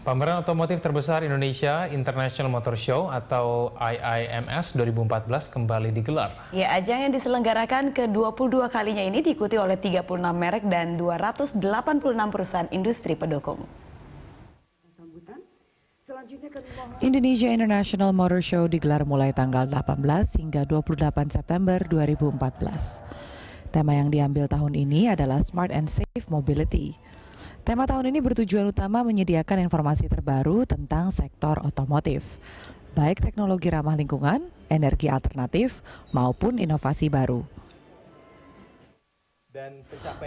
Pameran otomotif terbesar Indonesia, International Motor Show atau IIMS 2014 kembali digelar. Ya, ajang yang diselenggarakan ke-22 kalinya ini diikuti oleh 36 merek dan 286 perusahaan industri pendukung. Indonesia International Motor Show digelar mulai tanggal 18 hingga 28 September 2014. Tema yang diambil tahun ini adalah Smart and Safe Mobility. Tema tahun ini bertujuan utama menyediakan informasi terbaru tentang sektor otomotif, baik teknologi ramah lingkungan, energi alternatif, maupun inovasi baru.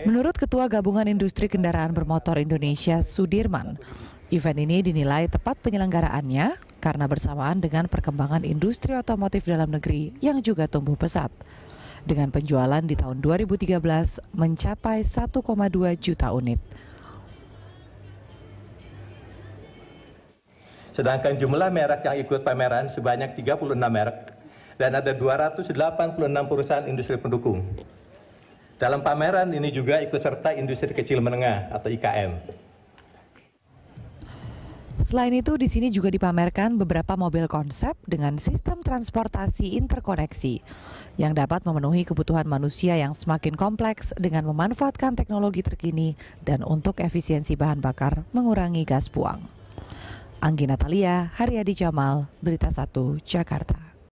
Menurut Ketua Gabungan Industri Kendaraan Bermotor Indonesia Sudirman, event ini dinilai tepat penyelenggaraannya karena bersamaan dengan perkembangan industri otomotif dalam negeri yang juga tumbuh pesat. Dengan penjualan di tahun 2013 mencapai 1,2 juta unit. Sedangkan jumlah merek yang ikut pameran sebanyak 36 merek dan ada 286 perusahaan industri pendukung. Dalam pameran ini juga ikut serta industri kecil menengah atau IKM. Selain itu, di sini juga dipamerkan beberapa mobil konsep dengan sistem transportasi interkoneksi yang dapat memenuhi kebutuhan manusia yang semakin kompleks dengan memanfaatkan teknologi terkini dan untuk efisiensi bahan bakar mengurangi gas buang. Anggi Natalia, Haryadi Jamal, Berita 1, Jakarta.